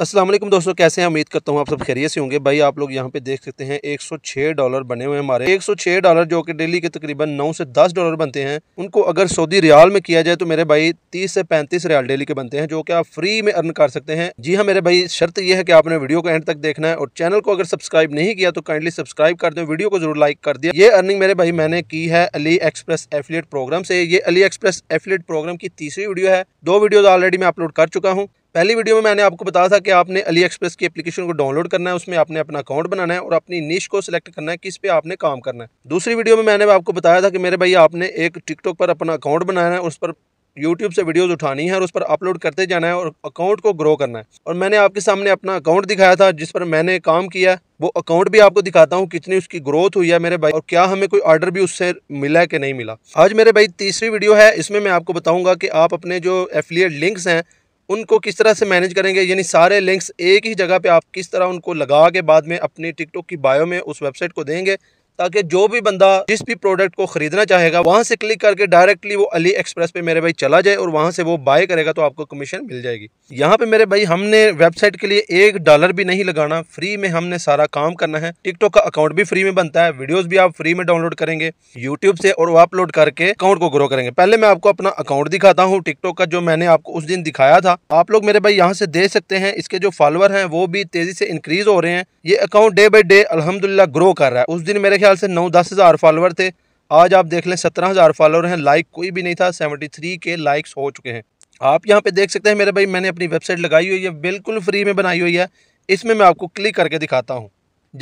असलम दोस्तों कैसे हैं उम्मीद करता हूँ आप सब खैरियत से होंगे भाई आप लोग यहाँ पे देख सकते हैं 106 डॉलर बने हुए हैं हमारे 106 डॉलर जो कि डेली के तकरीबन 9 से 10 डॉलर बनते हैं उनको अगर सऊदी रियाल में किया जाए तो मेरे भाई 30 से 35 रियाल डेली के बनते हैं जो कि आप फ्री में अर्न कर सकते हैं जी हाँ मेरे भाई शर्त यह है कि आपने वीडियो को एंड तक देखना है और चैनल को अगर सब्सक्राइब नहीं किया तो काइंडली सब्सक्राइब कर दो वीडियो को जरूर लाइक कर दिया ये अर्निंग मेरे भाई मैंने की है अली एक्सप्रेस एफिलेट प्रोग्राम से ये अली एक्सप्रेस एफिलेट प्रोग्राम की तीसरी वीडियो है दो वीडियो ऑलरेडी मैं अपलोड कर चुका हूँ पहली वीडियो में मैंने आपको बताया था कि आपने अली एक्सप्रेस की एप्लीकेशन को डाउनलोड करना है उसमें आपने अपना अकाउंट बनाना है और अपनी निश को सिलेक्ट करना है किस पे आपने काम करना है दूसरी वीडियो में मैंने आपको बताया था कि मेरे भाई आपने एक टिकटॉक पर अपना अकाउंट बनाना है उस पर यूट्यूब से वीडियोज उठानी है और उस पर अपलोड करते जाना है और अकाउंट को ग्रो करना है और मैंने आपके सामने अपना अकाउंट दिखाया था जिस पर मैंने काम किया है वो अकाउंट भी आपको दिखाता हूँ कितनी उसकी ग्रोथ हुई है मेरे भाई और क्या हमें कोई ऑर्डर भी उससे मिला है कि नहीं मिला आज मेरे भाई तीसरी वीडियो है इसमें मैं आपको बताऊँगा कि आप अपने जो एफिलियट लिंक्स हैं उनको किस तरह से मैनेज करेंगे यानी सारे लिंक्स एक ही जगह पे आप किस तरह उनको लगा के बाद में अपनी टिकटॉक की बायो में उस वेबसाइट को देंगे ताकि जो भी बंदा जिस भी प्रोडक्ट को खरीदना चाहेगा वहां से क्लिक करके डायरेक्टली वो अली एक्सप्रेस पे मेरे भाई चला जाए और वहां से वो बाय करेगा तो आपको कमीशन मिल जाएगी यहाँ पे मेरे भाई हमने वेबसाइट के लिए एक डॉलर भी नहीं लगाना फ्री में हमने सारा काम करना है टिकटॉक का अकाउंट भी फ्री में बनता है वीडियोज भी आप फ्री में डाउनलोड करेंगे यूट्यूब से और वो अपलोड करके अकाउंट को ग्रो करेंगे पहले मैं आपको अपना अकाउंट दिखाता हूँ टिकटॉक का जो मैंने आपको उस दिन दिखाया था आप लोग मेरे भाई यहाँ से देख सकते हैं इसके जो फॉलोअर है वो भी तेजी से इंक्रीज हो रहे हैं ये अकाउंट डे बाई डे अलहमदुल्ला ग्रो कर रहा है उस दिन मेरे ख्याल से नौ दस हज़ार फॉलोअर थे आज आप देख लें सत्रह हज़ार फॉलोअर हैं लाइक कोई भी नहीं था सेवेंटी थ्री के लाइक्स हो चुके हैं आप यहाँ पे देख सकते हैं मेरे भाई मैंने अपनी वेबसाइट लगाई हुई है बिल्कुल फ्री में बनाई हुई है इसमें मैं आपको क्लिक करके दिखाता हूँ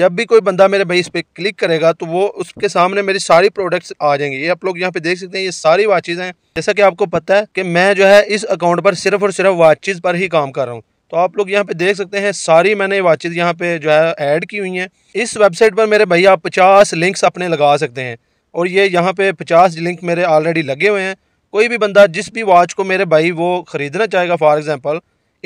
जब भी कोई बंदा मेरे भाई इस पर क्लिक करेगा तो वो उसके सामने मेरी सारी प्रोडक्ट्स आ जाएंगे ये आप लोग यहाँ पे देख सकते हैं ये सारी वाचिज़ हैं जैसा कि आपको पता है कि मैं जो है इस अकाउंट पर सिर्फ और सिर्फ वाचिज़ पर ही काम कर रहा हूँ तो आप लोग यहाँ पे देख सकते हैं सारी मैंने वाचेज़ यहाँ पे जो है ऐड की हुई हैं इस वेबसाइट पर मेरे भैया आप पचास लिंक्स अपने लगा सकते हैं और ये यहाँ पे पचास लिंक मेरे ऑलरेडी लगे हुए हैं कोई भी बंदा जिस भी वॉच को मेरे भाई वो ख़रीदना चाहेगा फॉर एग्ज़ाम्पल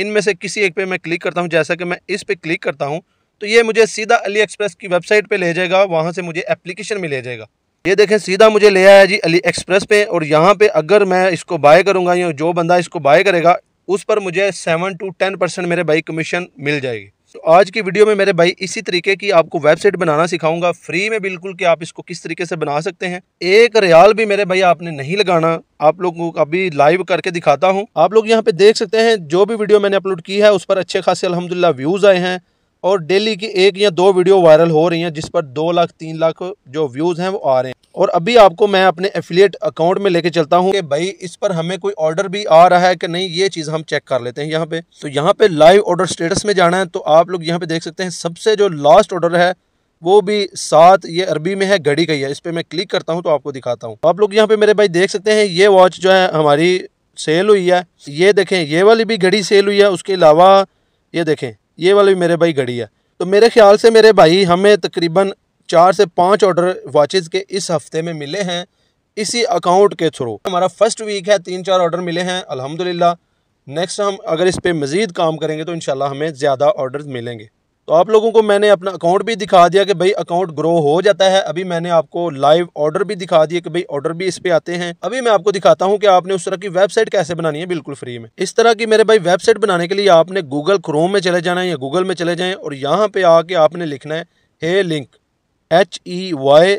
इनमें से किसी एक पे मैं क्लिक करता हूँ जैसा कि मैं इस पर क्लिक करता हूँ तो ये मुझे सीधा अली एक्सप्रेस की वेबसाइट पर ले जाएगा वहाँ से मुझे एप्लीकेशन में ले जाएगा ये देखें सीधा मुझे ले आया जी अली एक्सप्रेस पे और यहाँ पे अगर मैं इसको बाय करूँगा या जो बंदा इसको बाय करेगा उस पर मुझे सेवन टू टेन परसेंट मेरे भाई कमीशन मिल जाएगी तो आज की वीडियो में मेरे भाई इसी तरीके की आपको वेबसाइट बनाना सिखाऊंगा फ्री में बिल्कुल कि आप इसको किस तरीके से बना सकते हैं एक रियाल भी मेरे भाई आपने नहीं लगाना आप लोगों को अभी लाइव करके दिखाता हूं आप लोग यहाँ पे देख सकते हैं जो भी वीडियो मैंने अपलोड की है उस पर अच्छे खासे अलहमदिल्ला व्यूज़ आए हैं और डेली की एक या दो वीडियो वायरल हो रही हैं जिस पर दो लाख तीन लाख जो व्यूज़ हैं वो आ रहे हैं और अभी आपको मैं अपने एफिलियट अकाउंट में लेके चलता हूँ कि भाई इस पर हमें कोई ऑर्डर भी आ रहा है कि नहीं ये चीज़ हम चेक कर लेते हैं यहाँ पे तो यहाँ पे लाइव ऑर्डर स्टेटस में जाना है तो आप लोग यहाँ पे देख सकते हैं सबसे जो लास्ट ऑर्डर है वो भी साथ ये अरबी में है घड़ी गई है इस पर मैं क्लिक करता हूँ तो आपको दिखाता हूँ आप लोग यहाँ पे मेरे भाई देख सकते हैं ये वॉच जो है हमारी सेल हुई है ये देखें ये वाली भी घड़ी सेल हुई है उसके अलावा ये देखें ये वाली भी मेरे भाई घड़ी है तो मेरे ख्याल से मेरे भाई हमें तकरीबन चार से पाँच ऑर्डर वॉचेज़ के इस हफ्ते में मिले हैं इसी अकाउंट के थ्रू हमारा फर्स्ट वीक है तीन चार ऑर्डर मिले हैं अल्हम्दुलिल्लाह नेक्स्ट हम अगर इस पर मज़ीद काम करेंगे तो इन हमें ज़्यादा ऑर्डर मिलेंगे तो आप लोगों को मैंने अपना अकाउंट भी दिखा दिया कि भाई अकाउंट ग्रो हो जाता है अभी मैंने आपको लाइव ऑर्डर भी दिखा दिया कि भाई ऑर्डर भी इस पे आते हैं अभी मैं आपको दिखाता हूँ कि आपने उस तरह की वेबसाइट कैसे बनानी है बिल्कुल फ्री में इस तरह की मेरे भाई वेबसाइट बनाने के लिए आपने गूगल क्रोम में चले जाना है या गूगल में चले जाएँ और यहाँ पे आके आपने लिखना है hey link H E Y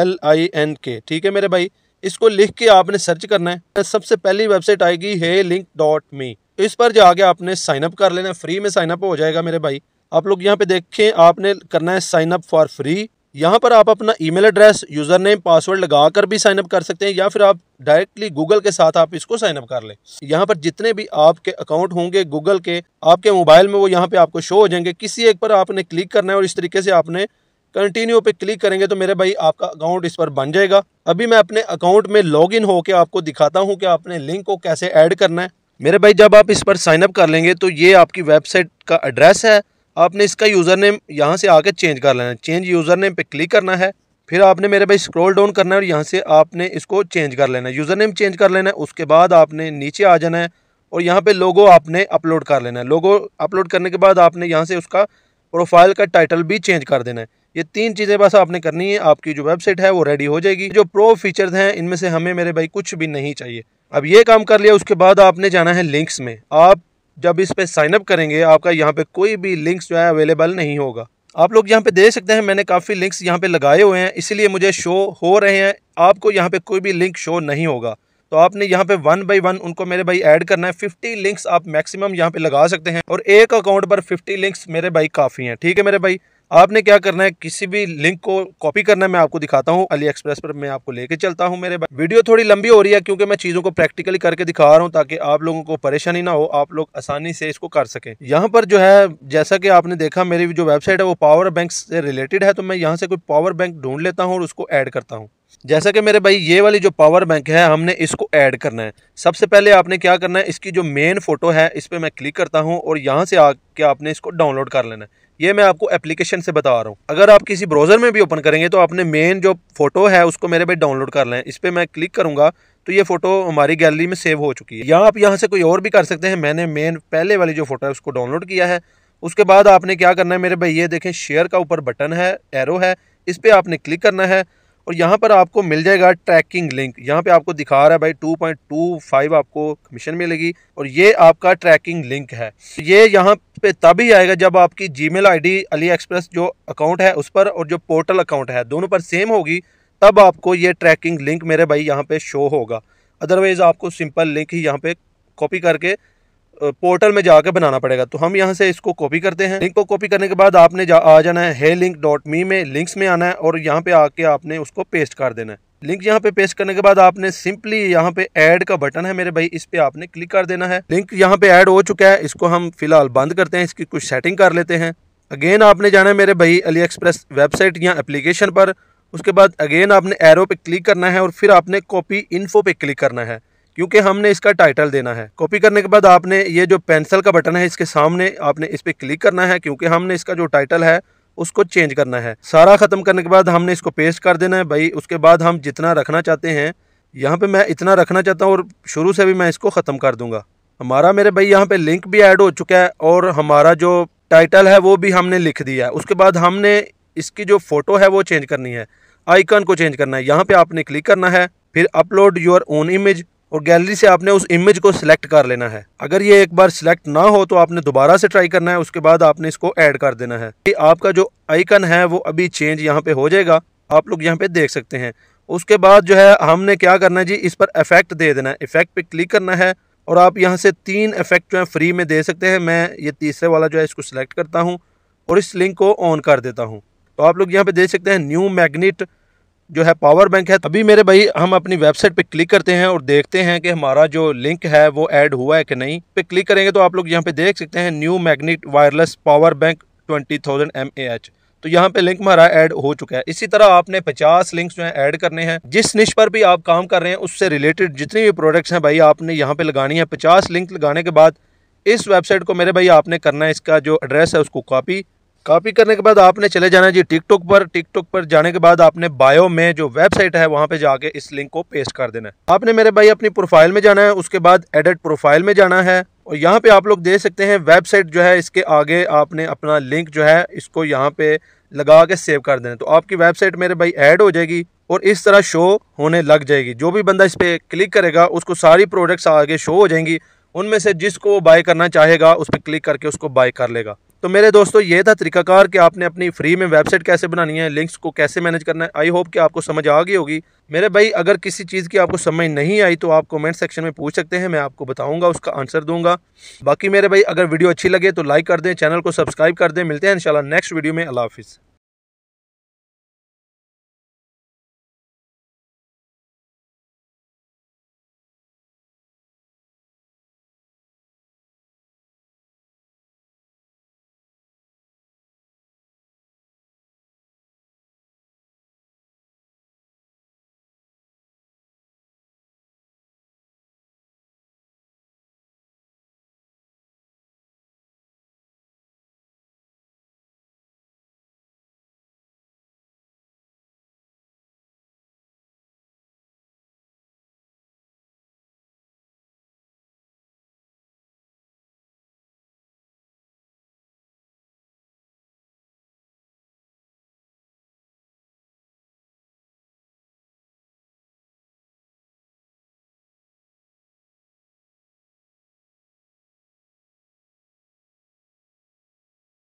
L I N K ठीक है मेरे भाई इसको लिख के आपने सर्च करना है तो सबसे पहली वेबसाइट आएगी हे लिंक डॉट मी इस पर जाके आपने साइनअप कर लेना फ्री में साइनअप हो जाएगा मेरे भाई आप लोग यहाँ पे देखें आपने करना है साइनअप फॉर फ्री यहाँ पर आप अपना email address user name password लगा कर भी साइनअप कर सकते हैं या फिर आप डायरेक्टली गूगल के साथ आप इसको साइनअप कर लें यहाँ पर जितने भी आपके अकाउंट होंगे गूगल के आपके मोबाइल में वो यहाँ पे आपको शो हो जाएंगे किसी एक पर आपने क्लिक करना है और इस तरीके से आपने कंटिन्यू पे क्लिक करेंगे तो मेरे भाई आपका अकाउंट इस पर बन जाएगा अभी मैं अपने अकाउंट में लॉग इन होकर आपको दिखाता हूँ कि आपने लिंक को कैसे ऐड करना है मेरे भाई जब आप इस पर साइनअप कर लेंगे तो ये आपकी वेबसाइट का एड्रेस है आपने इसका यूज़र नेम यहाँ से आके चेंज कर लेना है चेंज यूज़र नेम पर क्लिक करना है फिर आपने मेरे भाई स्क्रॉल डाउन करना है और यहाँ से आपने इसको चेंज कर लेना है यूज़र नेम चेंज कर लेना है उसके बाद आपने नीचे आ जाना है और यहाँ पे लोगो आपने अपलोड कर लेना है लोगो अपलोड करने के बाद आपने यहाँ से उसका प्रोफाइल का टाइटल भी चेंज कर देना है ये तीन चीज़ें बस आपने करनी है आपकी जो वेबसाइट है वो रेडी हो जाएगी जो प्रो फीचर्स हैं इनमें से हमें मेरे भाई कुछ भी नहीं चाहिए अब ये काम कर लिया उसके बाद आपने जाना है लिंक्स में आप जब इस पर साइनअप करेंगे आपका यहाँ पे कोई भी लिंक्स जो है अवेलेबल नहीं होगा आप लोग यहाँ पे देख सकते हैं मैंने काफ़ी लिंक्स यहाँ पे लगाए हुए हैं इसलिए मुझे शो हो रहे हैं आपको यहाँ पे कोई भी लिंक शो नहीं होगा तो आपने यहाँ पे वन बाई वन उनको मेरे भाई ऐड करना है फिफ्टी लिंक्स आप मैक्सिमम यहाँ पे लगा सकते हैं और एक अकाउंट पर फिफ्टी लिंक्स मेरे भाई काफ़ी हैं ठीक है मेरे भाई आपने क्या करना है किसी भी लिंक को कॉपी करना है मैं आपको दिखाता हूँ अली एक्सप्रेस पर मैं आपको लेके चलता हूँ मेरे वीडियो थोड़ी लंबी हो रही है क्योंकि मैं चीज़ों को प्रैक्टिकली करके दिखा रहा हूँ ताकि आप लोगों को परेशानी ना हो आप लोग आसानी से इसको कर सके यहाँ पर जो है जैसा कि आपने देखा मेरी जो वेबसाइट है वो पावर बैंक से रिलेटेड है तो मैं यहाँ से कोई पावर बैंक ढूंढ लेता हूँ और उसको ऐड करता हूँ जैसा कि मेरे भाई ये वाली जो पावर बैंक है हमने इसको ऐड करना है सबसे पहले आपने क्या करना है इसकी जो मेन फोटो है इस पर मैं क्लिक करता हूँ और यहाँ से आके आपने इसको डाउनलोड कर लेना है ये मैं आपको एप्लीकेशन से बता रहा हूँ अगर आप किसी ब्राउज़र में भी ओपन करेंगे तो आपने मेन जो फोटो है उसको मेरे पे डाउनलोड कर लें इस पर मैं क्लिक करूँगा तो ये फोटो हमारी गैलरी में सेव हो चुकी है यहाँ आप यहाँ से कोई और भी कर सकते हैं मैंने मेन पहले वाली जो फोटो है उसको डाउनलोड किया है उसके बाद आपने क्या करना है मेरे भाई ये देखें शेयर का ऊपर बटन है एरो है इस पर आपने क्लिक करना है और यहाँ पर आपको मिल जाएगा ट्रैकिंग लिंक यहाँ पे आपको दिखा रहा है भाई 2.25 आपको कमीशन मिलेगी और ये आपका ट्रैकिंग लिंक है ये यहाँ पे तभी आएगा जब आपकी जी मेल अली एक्सप्रेस जो अकाउंट है उस पर और जो पोर्टल अकाउंट है दोनों पर सेम होगी तब आपको ये ट्रैकिंग लिंक मेरे भाई यहाँ पे शो होगा अदरवाइज़ आपको सिंपल लिंक ही यहाँ पे कॉपी करके पोर्टल में जाकर बनाना पड़ेगा तो हम यहाँ से इसको कॉपी करते हैं लिंक को कॉपी करने के बाद आपने जा, आ जाना है हे लिंक डॉट मी में लिंक्स में आना है और यहाँ पे आके आपने उसको पेस्ट कर देना है लिंक यहाँ पे पेस्ट करने के बाद आपने सिंपली यहाँ पे ऐड का बटन है मेरे भाई इस पे आपने क्लिक कर देना है लिंक यहाँ पे ऐड हो चुका है इसको हम फिलहाल बंद करते हैं इसकी कुछ सेटिंग कर लेते हैं अगेन आपने जाना है मेरे भाई अली एक्सप्रेस वेबसाइट या एप्लीकेशन पर उसके बाद अगेन आपने एरो पे क्लिक करना है और फिर आपने कॉपी इन्फो पे क्लिक करना है क्योंकि हमने इसका टाइटल देना है कॉपी करने के बाद आपने ये जो पेंसिल का बटन है इसके सामने आपने इस पर क्लिक करना है क्योंकि हमने इसका जो टाइटल है उसको चेंज करना है सारा ख़त्म करने के बाद हमने इसको पेस्ट कर देना है भाई उसके बाद हम जितना रखना चाहते हैं यहाँ पे मैं इतना रखना चाहता हूँ और शुरू से भी मैं इसको ख़त्म कर दूँगा हमारा मेरे भाई यहाँ पे लिंक भी ऐड हो चुका है और हमारा जो टाइटल है वो भी हमने लिख दिया है उसके बाद हमने इसकी जो फ़ोटो है वो चेंज करनी है आइकन को चेंज करना है यहाँ पर आपने क्लिक करना है फिर अपलोड योर ओन इमेज और गैलरी से आपने उस इमेज को सिलेक्ट कर लेना है अगर ये एक बार सिलेक्ट ना हो तो आपने दोबारा से ट्राई करना है उसके बाद आपने इसको ऐड कर देना है कि आपका जो आइकन है वो अभी चेंज यहाँ पे हो जाएगा आप लोग यहाँ पे देख सकते हैं उसके बाद जो है हमने क्या करना है जी इस पर इफेक्ट दे देना है इफेक्ट पे क्लिक करना है और आप यहाँ से तीन इफेक्ट जो है फ्री में दे सकते हैं मैं ये तीसरे वाला जो है इसको सिलेक्ट करता हूँ और इस लिंक को ऑन कर देता हूँ तो आप लोग यहाँ पे देख सकते हैं न्यू मैगनेट जो है पावर बैंक है अभी मेरे भाई हम अपनी वेबसाइट पे क्लिक करते हैं और देखते हैं कि हमारा जो लिंक है वो ऐड हुआ है कि नहीं पे क्लिक करेंगे तो आप लोग यहाँ पे देख सकते हैं new magnet wireless power bank twenty thousand M A H तो यहाँ पे लिंक हमारा ऐड हो चुका है इसी तरह आपने 50 लिंक्स जो है ऐड करने हैं जिस निश पर भी आप काम कर रहे हैं उससे रिलेटेड जितनी भी प्रोडक्ट्स हैं भाई आपने यहाँ पे लगानी है 50 लिंक लगाने के बाद इस वेबसाइट को मेरे भाई आपने करना है इसका जो एड्रेस है उसको कॉपी कॉपी करने के बाद आपने चले जाना जी टिकटॉक पर टिकटॉक पर जाने के बाद आपने बायो में जो वेबसाइट है वहाँ पे जाके इस लिंक को पेस्ट कर देना है आपने मेरे भाई अपनी प्रोफाइल में जाना है उसके बाद एडिट प्रोफाइल में जाना है और यहाँ पे आप लोग देख सकते हैं वेबसाइट जो है इसके आगे आपने अपना लिंक जो है इसको यहाँ पे लगा के सेव कर देना तो आपकी वेबसाइट मेरे भाई ऐड हो जाएगी और इस तरह शो होने लग जाएगी जो भी बंदा इस पर क्लिक करेगा उसको सारी प्रोडक्ट्स आगे शो हो जाएंगी उनमें से जिसको वो बाय करना चाहेगा उस पर क्लिक करके उसको बाय कर लेगा तो मेरे दोस्तों ये था तरीकाकार कि आपने अपनी फ्री में वेबसाइट कैसे बनानी है लिंक्स को कैसे मैनेज करना है आई होप कि आपको समझ आ गई होगी मेरे भाई अगर किसी चीज़ की आपको समझ नहीं आई तो आप कमेंट सेक्शन में पूछ सकते हैं मैं आपको बताऊंगा उसका आंसर दूंगा बाकी मेरे भाई अगर वीडियो अच्छी लगे तो लाइक कर दें चैनल को सब्सक्राइब कर दें मिलते हैं इंशाल्लाह नेक्स्ट वीडियो में अला हाफिज़